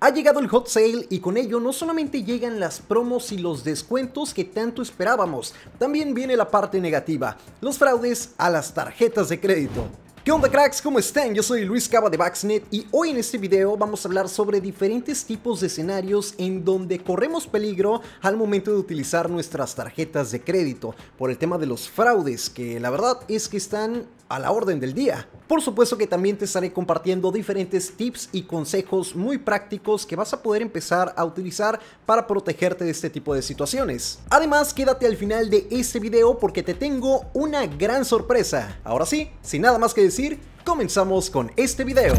Ha llegado el hot sale y con ello no solamente llegan las promos y los descuentos que tanto esperábamos, también viene la parte negativa, los fraudes a las tarjetas de crédito. ¿Qué onda cracks? ¿Cómo están? Yo soy Luis Cava de Baxnet y hoy en este video vamos a hablar sobre diferentes tipos de escenarios en donde corremos peligro al momento de utilizar nuestras tarjetas de crédito por el tema de los fraudes que la verdad es que están a la orden del día. Por supuesto que también te estaré compartiendo diferentes tips y consejos muy prácticos que vas a poder empezar a utilizar para protegerte de este tipo de situaciones. Además, quédate al final de este video porque te tengo una gran sorpresa. Ahora sí, sin nada más que decir, comenzamos con este video.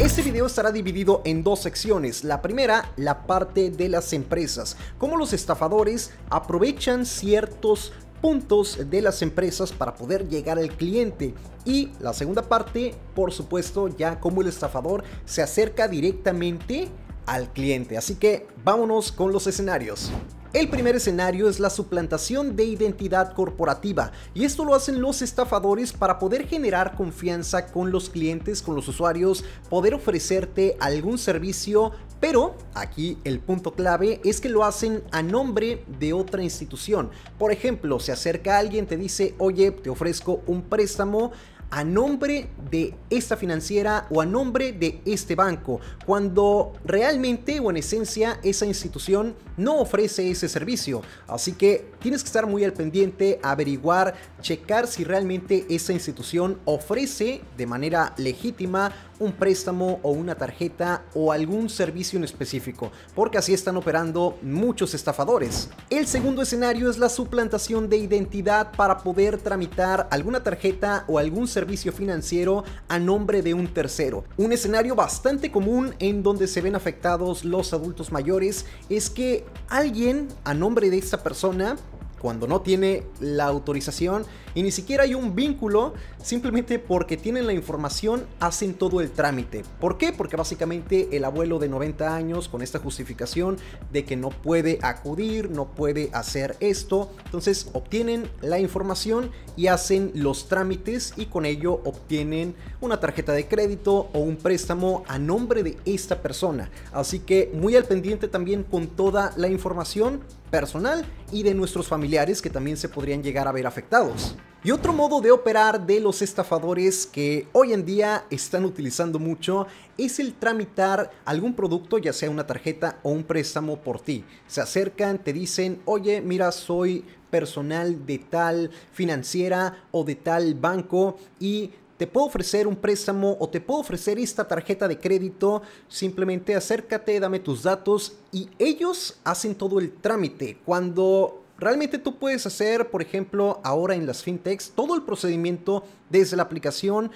Este video estará dividido en dos secciones. La primera, la parte de las empresas, cómo los estafadores aprovechan ciertos puntos de las empresas para poder llegar al cliente. Y la segunda parte, por supuesto, ya como el estafador se acerca directamente al cliente. Así que vámonos con los escenarios. El primer escenario es la suplantación de identidad corporativa y esto lo hacen los estafadores para poder generar confianza con los clientes, con los usuarios, poder ofrecerte algún servicio pero aquí el punto clave es que lo hacen a nombre de otra institución. Por ejemplo, se acerca alguien, te dice, oye, te ofrezco un préstamo a nombre de esta financiera o a nombre de este banco, cuando realmente o en esencia esa institución no ofrece ese servicio. Así que tienes que estar muy al pendiente, averiguar, checar si realmente esa institución ofrece de manera legítima un préstamo o una tarjeta o algún servicio en específico, porque así están operando muchos estafadores. El segundo escenario es la suplantación de identidad para poder tramitar alguna tarjeta o algún servicio financiero a nombre de un tercero. Un escenario bastante común en donde se ven afectados los adultos mayores es que alguien a nombre de esta persona cuando no tiene la autorización y ni siquiera hay un vínculo, simplemente porque tienen la información hacen todo el trámite. ¿Por qué? Porque básicamente el abuelo de 90 años con esta justificación de que no puede acudir, no puede hacer esto, entonces obtienen la información y hacen los trámites y con ello obtienen una tarjeta de crédito o un préstamo a nombre de esta persona. Así que muy al pendiente también con toda la información personal y de nuestros familiares que también se podrían llegar a ver afectados. Y otro modo de operar de los estafadores que hoy en día están utilizando mucho es el tramitar algún producto, ya sea una tarjeta o un préstamo por ti. Se acercan, te dicen, oye, mira, soy personal de tal financiera o de tal banco y te puedo ofrecer un préstamo o te puedo ofrecer esta tarjeta de crédito, simplemente acércate, dame tus datos y ellos hacen todo el trámite. Cuando realmente tú puedes hacer, por ejemplo, ahora en las fintechs, todo el procedimiento desde la aplicación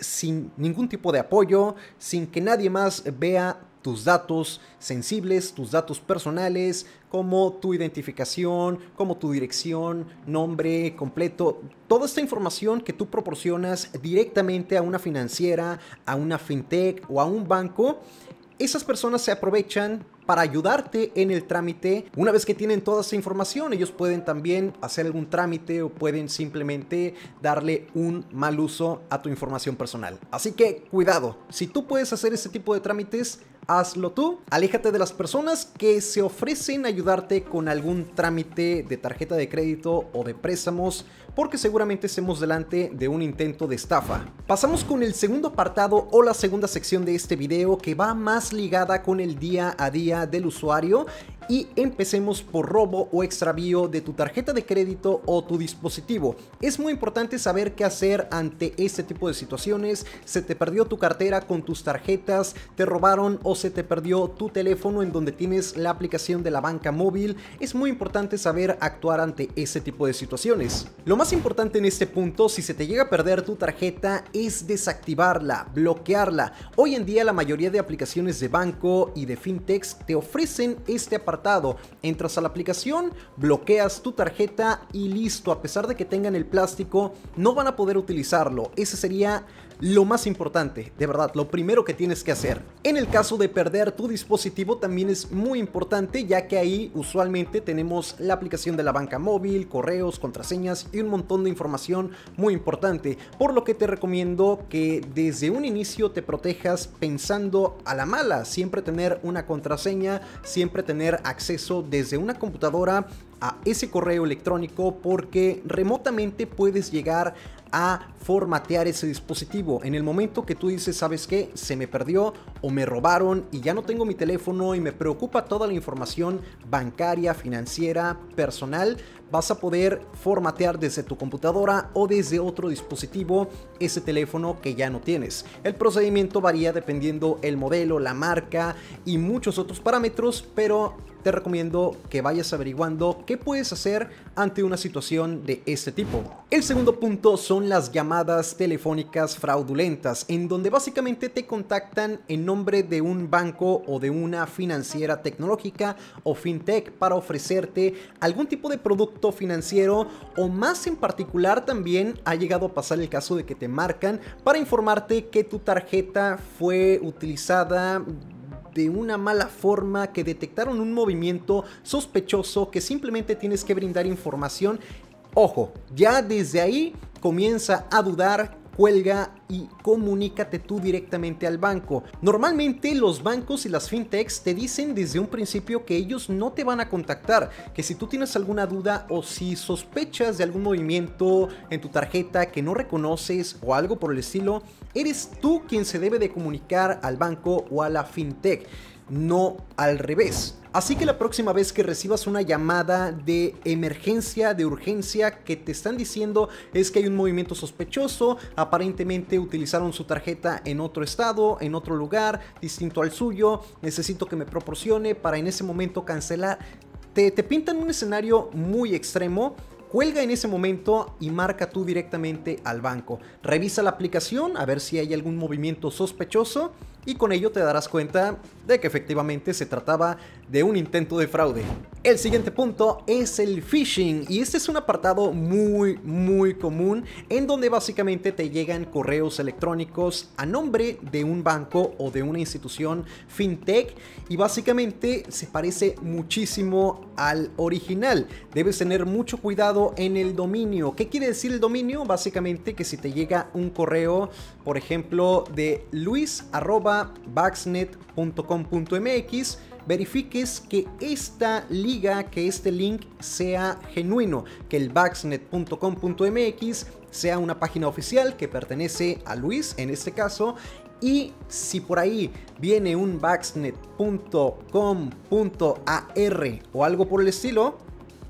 sin ningún tipo de apoyo, sin que nadie más vea tus datos sensibles, tus datos personales, como tu identificación, como tu dirección, nombre completo, toda esta información que tú proporcionas directamente a una financiera, a una fintech o a un banco, esas personas se aprovechan para ayudarte en el trámite. Una vez que tienen toda esa información, ellos pueden también hacer algún trámite o pueden simplemente darle un mal uso a tu información personal. Así que cuidado, si tú puedes hacer este tipo de trámites, hazlo tú. Aléjate de las personas que se ofrecen ayudarte con algún trámite de tarjeta de crédito o de préstamos, porque seguramente estemos delante de un intento de estafa. Pasamos con el segundo apartado o la segunda sección de este video que va más ligada con el día a día del usuario y empecemos por robo o extravío de tu tarjeta de crédito o tu dispositivo. Es muy importante saber qué hacer ante este tipo de situaciones. Se te perdió tu cartera con tus tarjetas, te robaron o se te perdió tu teléfono en donde tienes la aplicación de la banca móvil. Es muy importante saber actuar ante este tipo de situaciones. Lo más importante en este punto, si se te llega a perder tu tarjeta, es desactivarla, bloquearla. Hoy en día la mayoría de aplicaciones de banco y de fintechs te ofrecen este aparato entras a la aplicación, bloqueas tu tarjeta y listo, a pesar de que tengan el plástico, no van a poder utilizarlo. Ese sería lo más importante, de verdad, lo primero que tienes que hacer. En el caso de perder tu dispositivo también es muy importante ya que ahí usualmente tenemos la aplicación de la banca móvil, correos, contraseñas y un montón de información muy importante, por lo que te recomiendo que desde un inicio te protejas pensando a la mala, siempre tener una contraseña, siempre tener acceso desde una computadora a ese correo electrónico porque remotamente puedes llegar a formatear ese dispositivo. En el momento que tú dices, ¿sabes que Se me perdió o me robaron y ya no tengo mi teléfono y me preocupa toda la información bancaria, financiera, personal, vas a poder formatear desde tu computadora o desde otro dispositivo ese teléfono que ya no tienes. El procedimiento varía dependiendo el modelo, la marca y muchos otros parámetros, pero te recomiendo que vayas averiguando qué puedes hacer ante una situación de este tipo. El segundo punto son las llamadas telefónicas fraudulentas, en donde básicamente te contactan en nombre de un banco o de una financiera tecnológica o fintech para ofrecerte algún tipo de producto financiero o más en particular también ha llegado a pasar el caso de que te marcan para informarte que tu tarjeta fue utilizada de una mala forma, que detectaron un movimiento sospechoso, que simplemente tienes que brindar información. Ojo, ya desde ahí comienza a dudar cuelga y comunícate tú directamente al banco. Normalmente los bancos y las fintechs te dicen desde un principio que ellos no te van a contactar, que si tú tienes alguna duda o si sospechas de algún movimiento en tu tarjeta que no reconoces o algo por el estilo, eres tú quien se debe de comunicar al banco o a la fintech no al revés. Así que la próxima vez que recibas una llamada de emergencia, de urgencia, que te están diciendo es que hay un movimiento sospechoso, aparentemente utilizaron su tarjeta en otro estado, en otro lugar, distinto al suyo, necesito que me proporcione para en ese momento cancelar. Te, te pintan un escenario muy extremo Cuelga en ese momento y marca tú directamente al banco. Revisa la aplicación a ver si hay algún movimiento sospechoso y con ello te darás cuenta de que efectivamente se trataba de un intento de fraude. El siguiente punto es el phishing y este es un apartado muy muy común en donde básicamente te llegan correos electrónicos a nombre de un banco o de una institución fintech y básicamente se parece muchísimo al original. Debes tener mucho cuidado en el dominio. ¿Qué quiere decir el dominio? Básicamente que si te llega un correo, por ejemplo, de luis.baxnet.com.mx verifiques que esta liga, que este link sea genuino, que el baxnet.com.mx sea una página oficial que pertenece a Luis en este caso y si por ahí viene un baxnet.com.ar o algo por el estilo,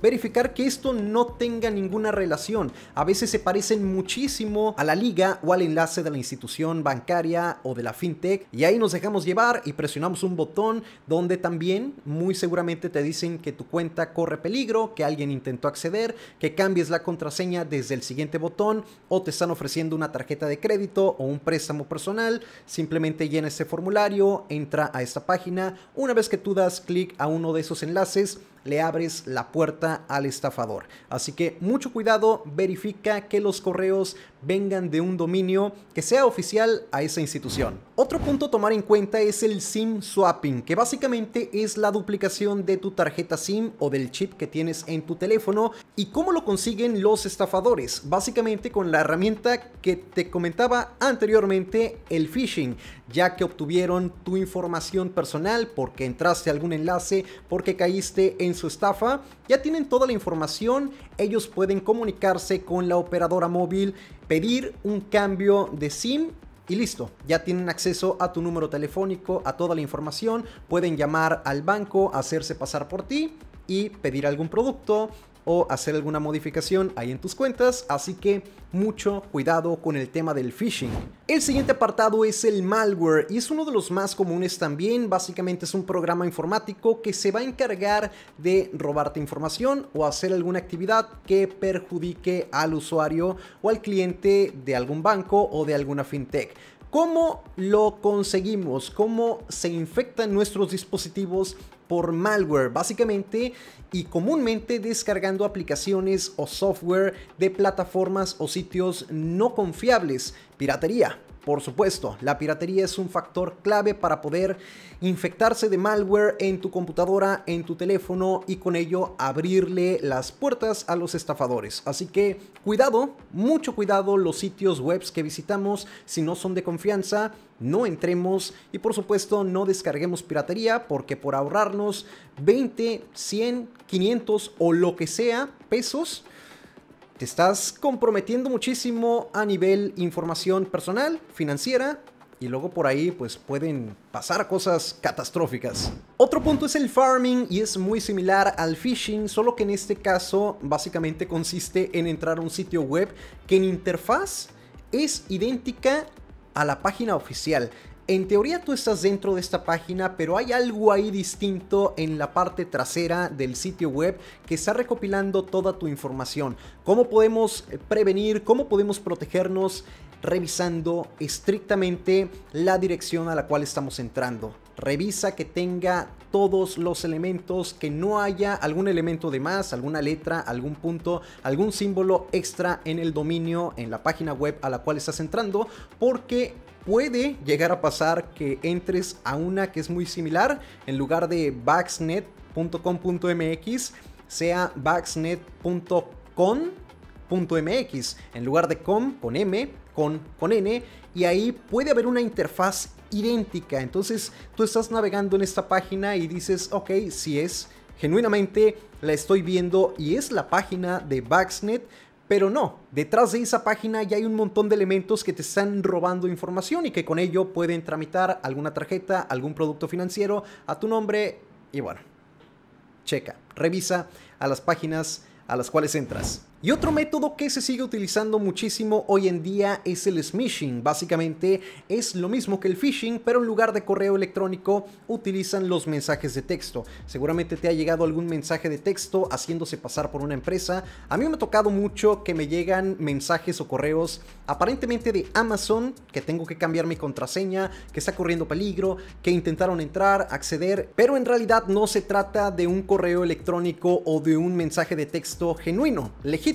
verificar que esto no tenga ninguna relación. A veces se parecen muchísimo a la liga o al enlace de la institución bancaria o de la fintech y ahí nos dejamos llevar y presionamos un botón donde también muy seguramente te dicen que tu cuenta corre peligro, que alguien intentó acceder, que cambies la contraseña desde el siguiente botón o te están ofreciendo una tarjeta de crédito o un préstamo personal. Simplemente llena este formulario, entra a esta página. Una vez que tú das clic a uno de esos enlaces, le abres la puerta al estafador. Así que mucho cuidado, verifica que los correos vengan de un dominio que sea oficial a esa institución. Otro punto a tomar en cuenta es el SIM swapping, que básicamente es la duplicación de tu tarjeta SIM o del chip que tienes en tu teléfono. ¿Y cómo lo consiguen los estafadores? Básicamente con la herramienta que te comentaba anteriormente, el phishing, ya que obtuvieron tu información personal porque entraste a algún enlace, porque caíste en su estafa, ya tienen toda la información, ellos pueden comunicarse con la operadora móvil, pedir un cambio de SIM y listo, ya tienen acceso a tu número telefónico, a toda la información, pueden llamar al banco, hacerse pasar por ti y pedir algún producto, o hacer alguna modificación ahí en tus cuentas, así que mucho cuidado con el tema del phishing. El siguiente apartado es el malware y es uno de los más comunes también, básicamente es un programa informático que se va a encargar de robarte información o hacer alguna actividad que perjudique al usuario o al cliente de algún banco o de alguna fintech. ¿Cómo lo conseguimos? ¿Cómo se infectan nuestros dispositivos por malware, básicamente y comúnmente descargando aplicaciones o software de plataformas o sitios no confiables, piratería, por supuesto, la piratería es un factor clave para poder infectarse de malware en tu computadora, en tu teléfono y con ello abrirle las puertas a los estafadores. Así que cuidado, mucho cuidado los sitios web que visitamos si no son de confianza. No entremos y por supuesto no descarguemos piratería porque por ahorrarnos 20, 100, 500 o lo que sea pesos, estás comprometiendo muchísimo a nivel información personal, financiera, y luego por ahí pues pueden pasar cosas catastróficas. Otro punto es el farming y es muy similar al phishing, solo que en este caso básicamente consiste en entrar a un sitio web que en interfaz es idéntica a la página oficial. En teoría tú estás dentro de esta página, pero hay algo ahí distinto en la parte trasera del sitio web que está recopilando toda tu información. ¿Cómo podemos prevenir? ¿Cómo podemos protegernos? Revisando estrictamente la dirección a la cual estamos entrando. Revisa que tenga todos los elementos, que no haya algún elemento de más, alguna letra, algún punto, algún símbolo extra en el dominio, en la página web a la cual estás entrando, porque puede llegar a pasar que entres a una que es muy similar, en lugar de baxnet.com.mx, sea baxnet.com.mx, en lugar de com con m, con, con n, y ahí puede haber una interfaz idéntica. Entonces tú estás navegando en esta página y dices, ok, si es, genuinamente la estoy viendo y es la página de Baxnet, pero no, detrás de esa página ya hay un montón de elementos que te están robando información y que con ello pueden tramitar alguna tarjeta, algún producto financiero a tu nombre y bueno, checa, revisa a las páginas a las cuales entras. Y otro método que se sigue utilizando muchísimo hoy en día es el smishing. Básicamente es lo mismo que el phishing, pero en lugar de correo electrónico utilizan los mensajes de texto. Seguramente te ha llegado algún mensaje de texto haciéndose pasar por una empresa. A mí me ha tocado mucho que me llegan mensajes o correos aparentemente de Amazon, que tengo que cambiar mi contraseña, que está corriendo peligro, que intentaron entrar, acceder, pero en realidad no se trata de un correo electrónico o de un mensaje de texto genuino, legítimo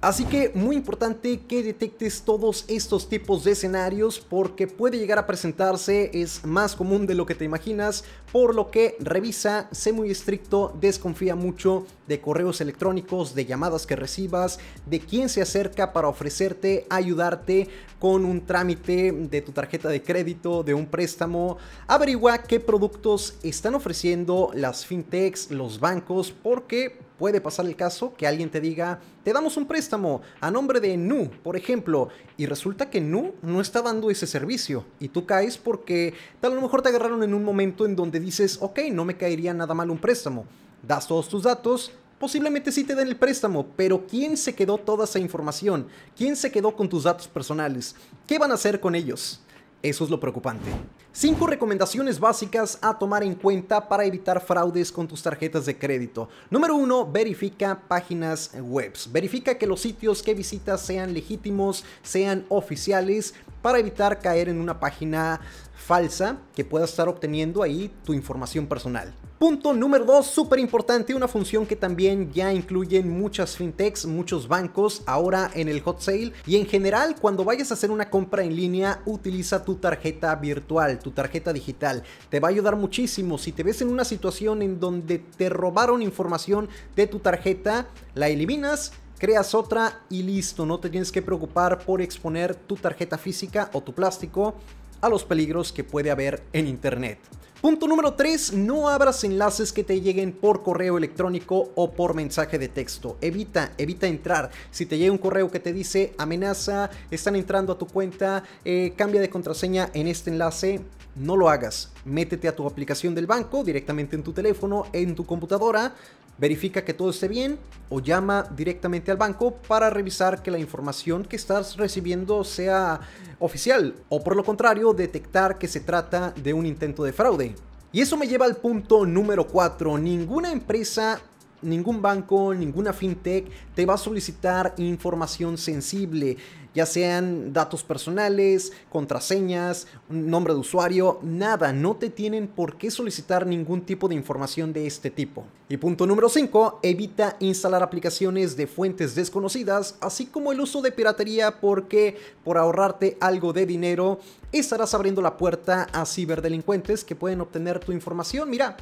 Así que muy importante que detectes todos estos tipos de escenarios porque puede llegar a presentarse, es más común de lo que te imaginas, por lo que revisa, sé muy estricto, desconfía mucho de correos electrónicos, de llamadas que recibas, de quién se acerca para ofrecerte, ayudarte con un trámite de tu tarjeta de crédito, de un préstamo. Averigua qué productos están ofreciendo las fintechs, los bancos, porque puede pasar el caso que alguien te diga, te damos un préstamo a nombre de Nu, por ejemplo, y resulta que Nu no está dando ese servicio y tú caes porque tal a lo mejor te agarraron en un momento en donde dices, ok, no me caería nada mal un préstamo. Das todos tus datos, posiblemente sí te den el préstamo, pero ¿quién se quedó toda esa información? ¿Quién se quedó con tus datos personales? ¿Qué van a hacer con ellos? Eso es lo preocupante. 5 recomendaciones básicas a tomar en cuenta para evitar fraudes con tus tarjetas de crédito. Número 1. Verifica páginas web. Verifica que los sitios que visitas sean legítimos, sean oficiales, para evitar caer en una página falsa que puedas estar obteniendo ahí tu información personal. Punto número 2, súper importante, una función que también ya incluyen muchas fintechs, muchos bancos ahora en el hot sale y en general cuando vayas a hacer una compra en línea utiliza tu tarjeta virtual, tu tarjeta digital. Te va a ayudar muchísimo. Si te ves en una situación en donde te robaron información de tu tarjeta, la eliminas creas otra y listo, no te tienes que preocupar por exponer tu tarjeta física o tu plástico a los peligros que puede haber en Internet. Punto número 3. No abras enlaces que te lleguen por correo electrónico o por mensaje de texto. Evita, evita entrar. Si te llega un correo que te dice amenaza, están entrando a tu cuenta, eh, cambia de contraseña en este enlace, no lo hagas. Métete a tu aplicación del banco directamente en tu teléfono, en tu computadora, Verifica que todo esté bien o llama directamente al banco para revisar que la información que estás recibiendo sea oficial o por lo contrario detectar que se trata de un intento de fraude. Y eso me lleva al punto número 4. Ninguna empresa ningún banco, ninguna fintech te va a solicitar información sensible, ya sean datos personales, contraseñas, nombre de usuario, nada, no te tienen por qué solicitar ningún tipo de información de este tipo. Y punto número 5, evita instalar aplicaciones de fuentes desconocidas, así como el uso de piratería porque por ahorrarte algo de dinero estarás abriendo la puerta a ciberdelincuentes que pueden obtener tu información. Mira,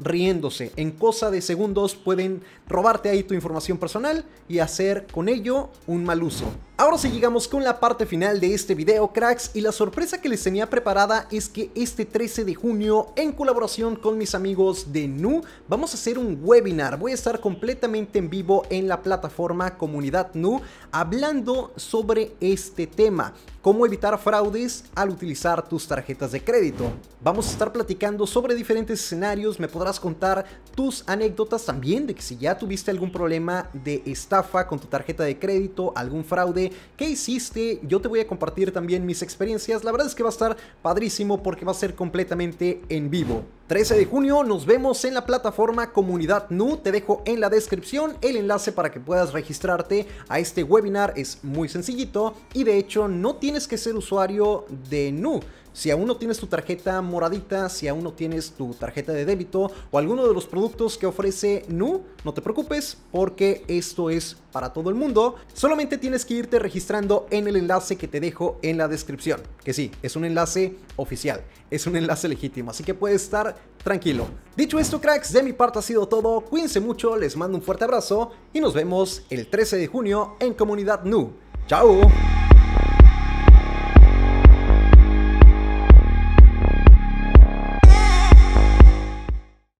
riéndose. En cosa de segundos pueden robarte ahí tu información personal y hacer con ello un mal uso. Ahora sí llegamos con la parte final de este video cracks y la sorpresa que les tenía preparada es que este 13 de junio en colaboración con mis amigos de Nu vamos a hacer un webinar, voy a estar completamente en vivo en la plataforma comunidad Nu hablando sobre este tema, cómo evitar fraudes al utilizar tus tarjetas de crédito. Vamos a estar platicando sobre diferentes escenarios, me podrás contar tus anécdotas también de que si ya tuviste algún problema de estafa con tu tarjeta de crédito, algún fraude, qué hiciste. Yo te voy a compartir también mis experiencias. La verdad es que va a estar padrísimo porque va a ser completamente en vivo. 13 de junio nos vemos en la plataforma Comunidad Nu. Te dejo en la descripción el enlace para que puedas registrarte a este webinar. Es muy sencillito y de hecho no tienes que ser usuario de Nu si aún no tienes tu tarjeta moradita, si aún no tienes tu tarjeta de débito o alguno de los productos que ofrece Nu, no te preocupes porque esto es para todo el mundo. Solamente tienes que irte registrando en el enlace que te dejo en la descripción. Que sí, es un enlace oficial, es un enlace legítimo, así que puedes estar tranquilo. Dicho esto, cracks, de mi parte ha sido todo. Cuídense mucho, les mando un fuerte abrazo y nos vemos el 13 de junio en Comunidad Nu. ¡Chao!